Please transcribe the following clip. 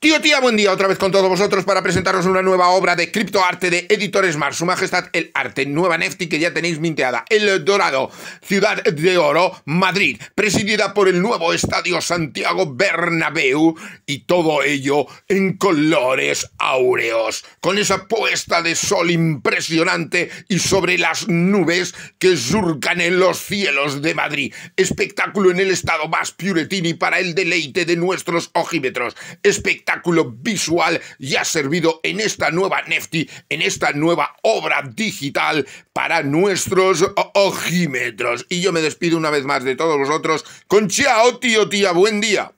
Tío, tía, buen día otra vez con todos vosotros para presentaros una nueva obra de criptoarte de Editor Smart, Su Majestad el Arte, Nueva Nefti, que ya tenéis minteada, El Dorado, Ciudad de Oro, Madrid, presidida por el nuevo Estadio Santiago Bernabéu, y todo ello en colores con esa puesta de sol impresionante y sobre las nubes que surcan en los cielos de Madrid. Espectáculo en el estado más puretini para el deleite de nuestros ojímetros. Espectáculo visual ya servido en esta nueva Nefti, en esta nueva obra digital para nuestros ojímetros. Y yo me despido una vez más de todos vosotros con chao, tío, tía, buen día.